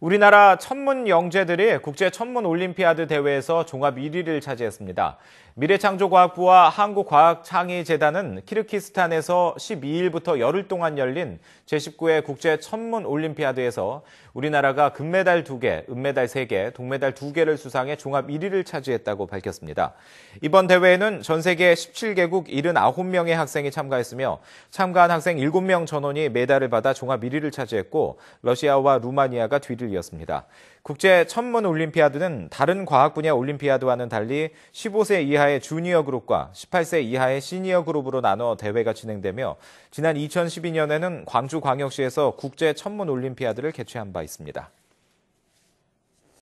우리나라 천문 영재들이 국제 천문 올림피아드 대회에서 종합 1위를 차지했습니다. 미래창조과학부와 한국과학창의재단은 키르키스탄에서 12일부터 열흘 동안 열린 제19회 국제 천문 올림피아드에서 우리나라가 금메달 2개, 은메달 3개, 동메달 2개를 수상해 종합 1위를 차지했다고 밝혔습니다. 이번 대회에는 전 세계 17개국 79명의 학생이 참가했으며 참가한 학생 7명 전원이 메달을 받아 종합 1위를 차지했고 러시아와 루마니아가 뒤를 소식을 이었습니다. 국제 천문 올림피아드는 다른 과학 분야 올림피아드와는 달리 15세 이하의 주니어 그룹과 18세 이하의 시니어 그룹으로 나눠 대회가 진행되며 지난 2012년에는 광주광역시에서 국제 천문 올림피아드를 개최한 바 있습니다.